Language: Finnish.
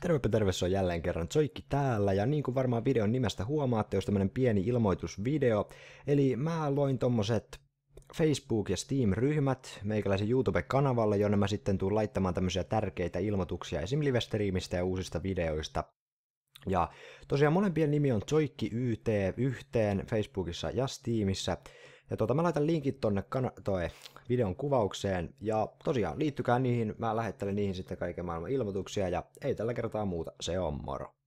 Tervepä terve, se on jälleen kerran Zoikki täällä, ja niin kuin varmaan videon nimestä huomaatte, jos tämmönen pieni ilmoitusvideo. Eli mä loin tommoset Facebook- ja Steam-ryhmät meikäläisen YouTube-kanavalle, jonne mä sitten tuun laittamaan tämmöisiä tärkeitä ilmoituksia esim. live ja uusista videoista. Ja tosiaan molempien nimi on Zoikki YT yhteen Facebookissa ja Steamissa. Ja tuota, mä laitan linkit tonne kan- toi videon kuvaukseen, ja tosiaan liittykää niihin, mä lähettelen niihin sitten kaiken maailman ilmoituksia, ja ei tällä kertaa muuta, se on moro.